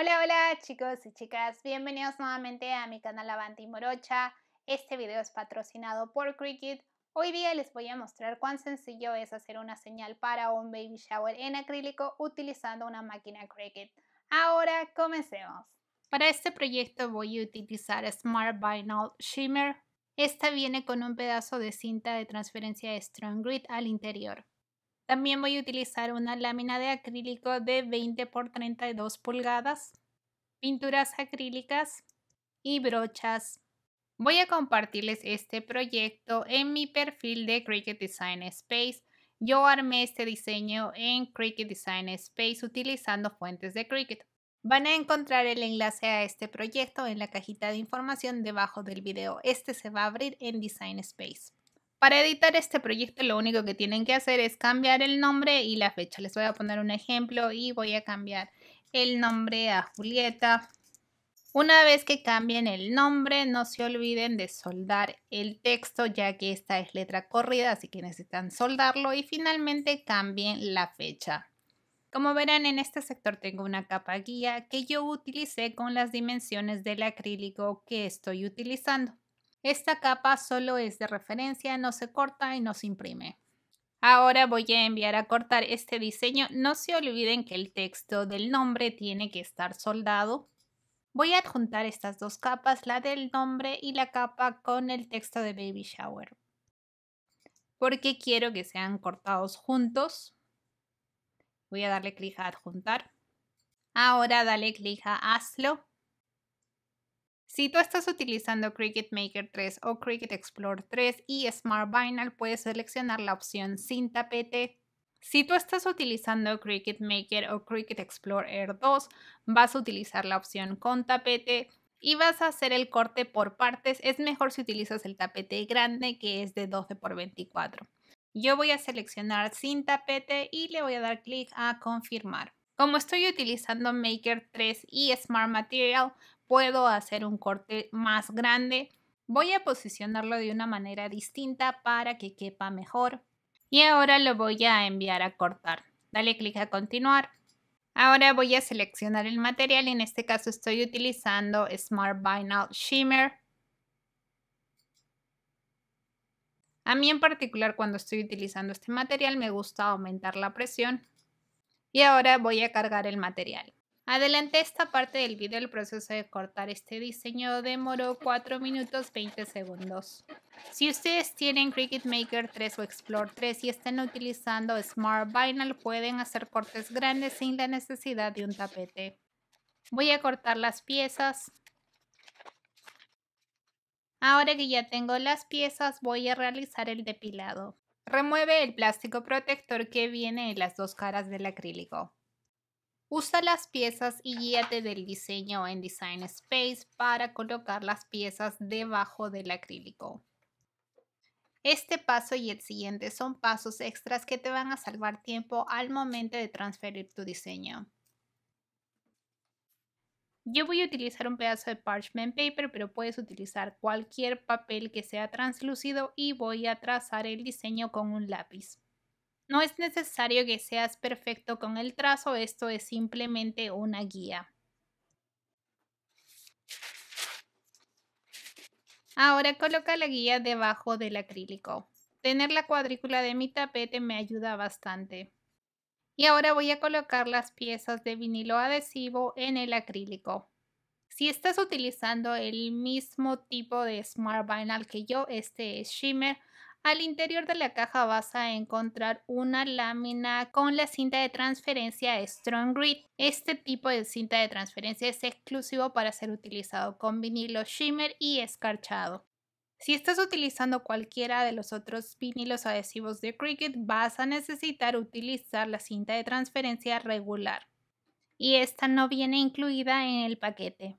Hola, hola chicos y chicas, bienvenidos nuevamente a mi canal Avanti Morocha. Este video es patrocinado por Cricut. Hoy día les voy a mostrar cuán sencillo es hacer una señal para un baby shower en acrílico utilizando una máquina Cricut. Ahora comencemos. Para este proyecto voy a utilizar Smart Vinyl Shimmer. Esta viene con un pedazo de cinta de transferencia de Strong Grid al interior. También voy a utilizar una lámina de acrílico de 20 x 32 pulgadas, pinturas acrílicas y brochas. Voy a compartirles este proyecto en mi perfil de Cricut Design Space. Yo armé este diseño en Cricut Design Space utilizando fuentes de Cricut. Van a encontrar el enlace a este proyecto en la cajita de información debajo del video. Este se va a abrir en Design Space. Para editar este proyecto lo único que tienen que hacer es cambiar el nombre y la fecha. Les voy a poner un ejemplo y voy a cambiar el nombre a Julieta. Una vez que cambien el nombre, no se olviden de soldar el texto, ya que esta es letra corrida, así que necesitan soldarlo y finalmente cambien la fecha. Como verán, en este sector tengo una capa guía que yo utilicé con las dimensiones del acrílico que estoy utilizando. Esta capa solo es de referencia, no se corta y no se imprime. Ahora voy a enviar a cortar este diseño. No se olviden que el texto del nombre tiene que estar soldado. Voy a adjuntar estas dos capas, la del nombre y la capa con el texto de Baby Shower. Porque quiero que sean cortados juntos. Voy a darle clic a adjuntar. Ahora dale clic a hazlo si tú estás utilizando Cricut Maker 3 o Cricut Explore 3 y Smart Vinyl, puedes seleccionar la opción sin tapete. Si tú estás utilizando Cricut Maker o Cricut Explore Air 2, vas a utilizar la opción con tapete y vas a hacer el corte por partes. Es mejor si utilizas el tapete grande que es de 12 x 24. Yo voy a seleccionar sin tapete y le voy a dar clic a confirmar. Como estoy utilizando Maker 3 y Smart Material, puedo hacer un corte más grande. Voy a posicionarlo de una manera distinta para que quepa mejor. Y ahora lo voy a enviar a cortar. Dale clic a continuar. Ahora voy a seleccionar el material. En este caso estoy utilizando Smart Vinyl Shimmer. A mí en particular cuando estoy utilizando este material me gusta aumentar la presión. Y ahora voy a cargar el material. Adelante esta parte del video, el proceso de cortar este diseño demoró 4 minutos 20 segundos. Si ustedes tienen Cricut Maker 3 o Explore 3 y están utilizando Smart Vinyl, pueden hacer cortes grandes sin la necesidad de un tapete. Voy a cortar las piezas. Ahora que ya tengo las piezas, voy a realizar el depilado. Remueve el plástico protector que viene en las dos caras del acrílico. Usa las piezas y guíate del diseño en Design Space para colocar las piezas debajo del acrílico. Este paso y el siguiente son pasos extras que te van a salvar tiempo al momento de transferir tu diseño. Yo voy a utilizar un pedazo de parchment paper, pero puedes utilizar cualquier papel que sea translúcido y voy a trazar el diseño con un lápiz. No es necesario que seas perfecto con el trazo, esto es simplemente una guía. Ahora coloca la guía debajo del acrílico. Tener la cuadrícula de mi tapete me ayuda bastante. Y ahora voy a colocar las piezas de vinilo adhesivo en el acrílico. Si estás utilizando el mismo tipo de Smart Vinyl que yo, este es Shimmer, al interior de la caja vas a encontrar una lámina con la cinta de transferencia Strong Grid. Este tipo de cinta de transferencia es exclusivo para ser utilizado con vinilo shimmer y escarchado. Si estás utilizando cualquiera de los otros vinilos adhesivos de Cricut, vas a necesitar utilizar la cinta de transferencia regular. Y esta no viene incluida en el paquete.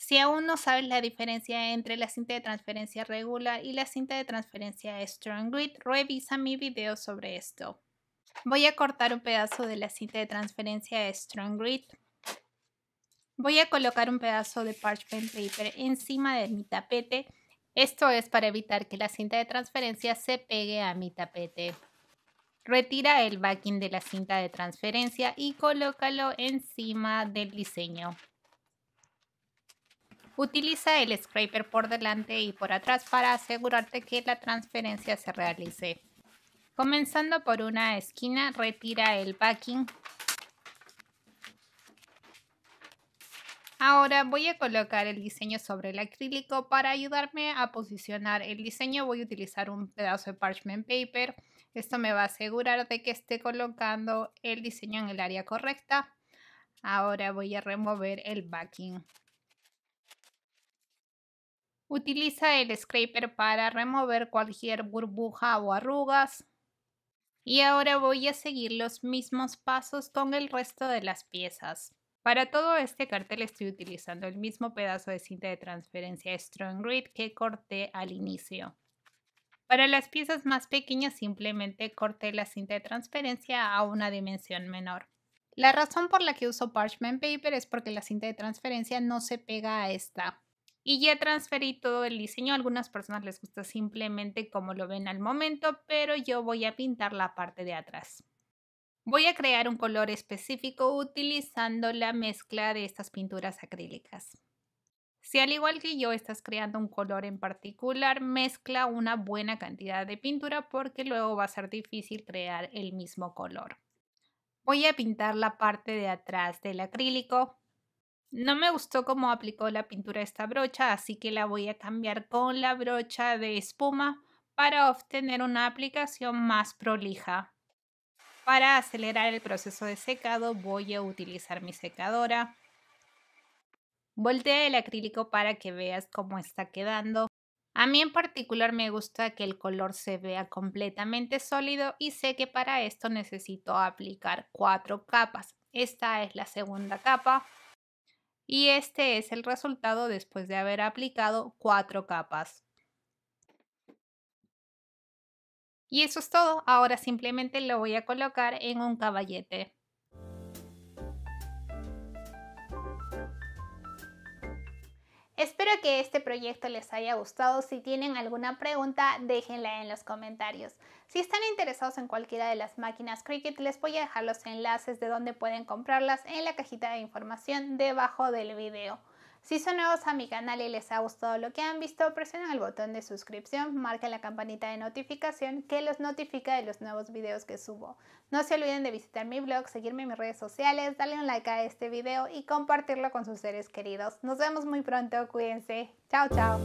Si aún no sabes la diferencia entre la cinta de transferencia regular y la cinta de transferencia Strong Grid, revisa mi video sobre esto. Voy a cortar un pedazo de la cinta de transferencia Strong Grid. Voy a colocar un pedazo de parchment paper encima de mi tapete. Esto es para evitar que la cinta de transferencia se pegue a mi tapete. Retira el backing de la cinta de transferencia y colócalo encima del diseño. Utiliza el scraper por delante y por atrás para asegurarte que la transferencia se realice. Comenzando por una esquina, retira el backing. Ahora voy a colocar el diseño sobre el acrílico. Para ayudarme a posicionar el diseño voy a utilizar un pedazo de parchment paper. Esto me va a asegurar de que esté colocando el diseño en el área correcta. Ahora voy a remover el backing. Utiliza el scraper para remover cualquier burbuja o arrugas. Y ahora voy a seguir los mismos pasos con el resto de las piezas. Para todo este cartel estoy utilizando el mismo pedazo de cinta de transferencia Strong Grid que corté al inicio. Para las piezas más pequeñas simplemente corté la cinta de transferencia a una dimensión menor. La razón por la que uso parchment paper es porque la cinta de transferencia no se pega a esta, y ya transferí todo el diseño. A algunas personas les gusta simplemente como lo ven al momento, pero yo voy a pintar la parte de atrás. Voy a crear un color específico utilizando la mezcla de estas pinturas acrílicas. Si al igual que yo estás creando un color en particular, mezcla una buena cantidad de pintura porque luego va a ser difícil crear el mismo color. Voy a pintar la parte de atrás del acrílico no me gustó cómo aplicó la pintura esta brocha, así que la voy a cambiar con la brocha de espuma para obtener una aplicación más prolija. Para acelerar el proceso de secado voy a utilizar mi secadora. Voltea el acrílico para que veas cómo está quedando. A mí en particular me gusta que el color se vea completamente sólido y sé que para esto necesito aplicar cuatro capas. Esta es la segunda capa y este es el resultado después de haber aplicado cuatro capas. Y eso es todo, ahora simplemente lo voy a colocar en un caballete. Espero que este proyecto les haya gustado. Si tienen alguna pregunta, déjenla en los comentarios. Si están interesados en cualquiera de las máquinas Cricut, les voy a dejar los enlaces de donde pueden comprarlas en la cajita de información debajo del video. Si son nuevos a mi canal y les ha gustado lo que han visto, presionen el botón de suscripción, marquen la campanita de notificación que los notifica de los nuevos videos que subo. No se olviden de visitar mi blog, seguirme en mis redes sociales, darle un like a este video y compartirlo con sus seres queridos. Nos vemos muy pronto, cuídense. Chao, chao.